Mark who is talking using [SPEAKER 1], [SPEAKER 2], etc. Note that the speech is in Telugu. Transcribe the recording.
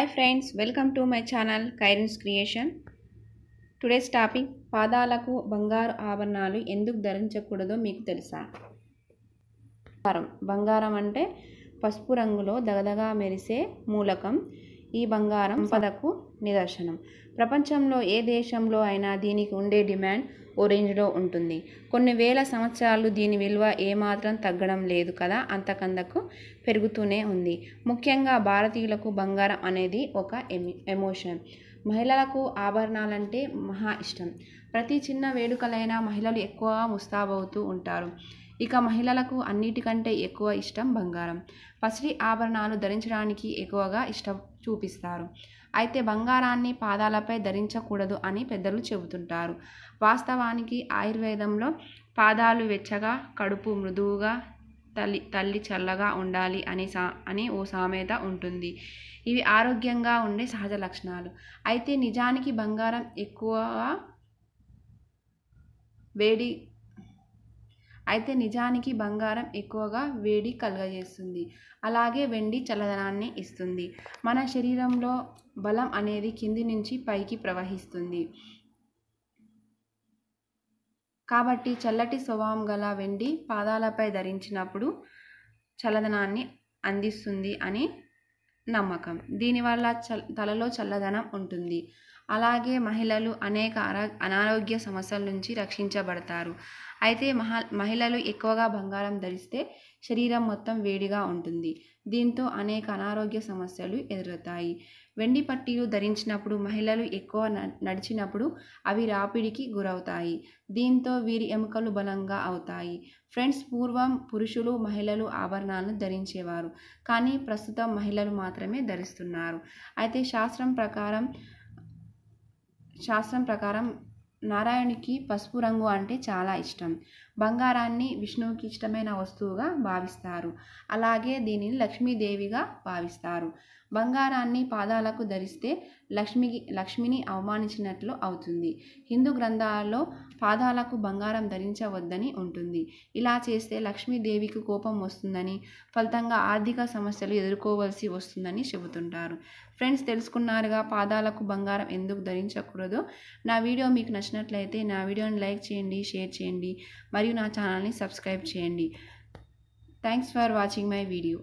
[SPEAKER 1] hi friends welcome to my channel కైరన్స్ క్రియేషన్ టుడేస్ టాపిక్ పాదాలకు బంగారు ఆభరణాలు ఎందుకు ధరించకూడదో మీకు తెలుసా బంగారం బంగారం అంటే పసుపు రంగులో దగదగా మెరిసే మూలకం ఈ బంగారం పదకు నిదర్శనం ప్రపంచంలో ఏ దేశంలో అయినా దీనికి ఉండే డిమాండ్ ఓ రేంజ్లో ఉంటుంది కొన్ని వేల సంవత్సరాలు దీని విలువ ఏమాత్రం తగ్గడం లేదు కదా అంతకందకు పెరుగుతూనే ఉంది ముఖ్యంగా భారతీయులకు బంగారం అనేది ఒక ఎమోషన్ మహిళలకు ఆభరణాలంటే మహా ఇష్టం ప్రతి చిన్న వేడుకలైనా మహిళలు ఎక్కువగా ముస్తాబవుతూ ఉంటారు ఇక మహిళలకు అన్నిటికంటే ఎక్కువ ఇష్టం బంగారం పసిడి ఆభరణాలు ధరించడానికి ఎక్కువగా ఇష్టం చూపిస్తారు అయితే బంగారాన్ని పాదాలపై ధరించకూడదు అని పెద్దలు చెబుతుంటారు వాస్తవానికి ఆయుర్వేదంలో పాదాలు వెచ్చగా కడుపు మృదువుగా తల్లి తల్లి చల్లగా ఉండాలి అనే సా అనే ఓ సామెత ఉంటుంది ఇవి ఆరోగ్యంగా ఉండే సహజ లక్షణాలు అయితే నిజానికి బంగారం ఎక్కువ వేడి అయితే నిజానికి బంగారం ఎక్కువగా వేడి కలుగజేస్తుంది అలాగే వెండి చల్లదనాన్ని ఇస్తుంది మన శరీరంలో బలం అనేది కింది నుంచి పైకి ప్రవహిస్తుంది కాబట్టి చల్లటి స్వభావం గల వెండి పాదాలపై ధరించినప్పుడు చల్లదనాన్ని అందిస్తుంది అని నమ్మకం దీనివల్ల చల్ తలలో చల్లదనం ఉంటుంది అలాగే మహిళలు అనేక అనారోగ్య సమస్యల నుంచి రక్షించబడతారు అయితే మహా మహిళలు ఎక్కువగా బంగారం ధరిస్తే శరీరం మొత్తం వేడిగా ఉంటుంది దీంతో అనేక అనారోగ్య సమస్యలు ఎదురవుతాయి వెండి పట్టీలు ధరించినప్పుడు మహిళలు ఎక్కువ నడిచినప్పుడు అవి రాపిడికి గురవుతాయి దీంతో వీరి ఎముకలు బలంగా అవుతాయి ఫ్రెండ్స్ పూర్వం పురుషులు మహిళలు ఆభరణాలను ధరించేవారు కానీ ప్రస్తుతం మహిళలు మాత్రమే ధరిస్తున్నారు అయితే శాస్త్రం ప్రకారం శాస్త్రం ప్రకారం నారాయణుకి పసుపు రంగు అంటే చాలా ఇష్టం బంగారాన్ని విష్ణువుకి ఇష్టమైన వస్తువుగా భావిస్తారు అలాగే దీనిని లక్ష్మీదేవిగా భావిస్తారు బంగారాన్ని పాదాలకు ధరిస్తే లక్ష్మికి లక్ష్మిని అవమానించినట్లు అవుతుంది హిందూ గ్రంథాల్లో పాదాలకు బంగారం ధరించవద్దని ఉంటుంది ఇలా చేస్తే లక్ష్మీదేవికి కోపం వస్తుందని ఫలితంగా ఆర్థిక సమస్యలు ఎదుర్కోవలసి వస్తుందని చెబుతుంటారు ఫ్రెండ్స్ తెలుసుకున్నారుగా పాదాలకు బంగారం ఎందుకు ధరించకూడదు నా వీడియో మీకు నచ్చినట్లయితే నా వీడియోని లైక్ చేయండి షేర్ చేయండి మరియు ನನ್ನ ಚಾನೆಲ್ ಗೆ ಸಬ್ಸ್ಕ್ರೈಬ್ చేయండి thanks for watching my video